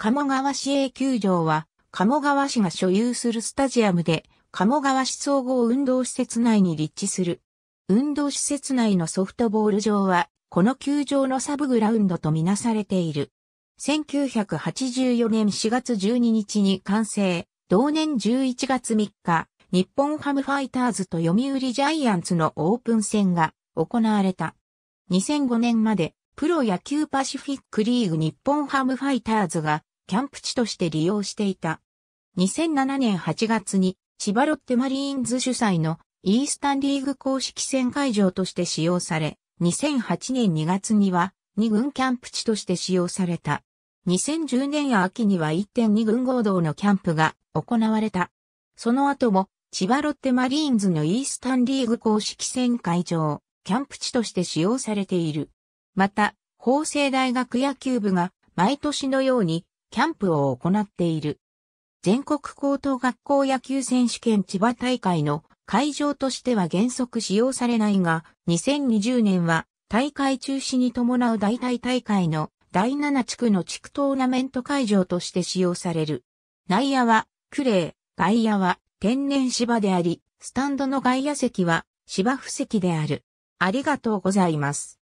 鴨川市営球場は、鴨川市が所有するスタジアムで、鴨川市総合運動施設内に立地する。運動施設内のソフトボール場は、この球場のサブグラウンドとみなされている。1984年4月12日に完成、同年11月3日、日本ハムファイターズと読売ジャイアンツのオープン戦が行われた。2005年まで、プロ野球パシフィックリーグ日本ハムファイターズがキャンプ地として利用していた。2007年8月に千葉ロッテマリーンズ主催のイースタンリーグ公式戦会場として使用され、2008年2月には2軍キャンプ地として使用された。2010年秋には1.2軍合同のキャンプが行われた。その後も千葉ロッテマリーンズのイースタンリーグ公式戦会場、キャンプ地として使用されている。また、法政大学野球部が毎年のようにキャンプを行っている。全国高等学校野球選手権千葉大会の会場としては原則使用されないが、2020年は大会中止に伴う代替大会の第7地区の地区トーナメント会場として使用される。内野はクレー、外野は天然芝であり、スタンドの外野席は芝布席である。ありがとうございます。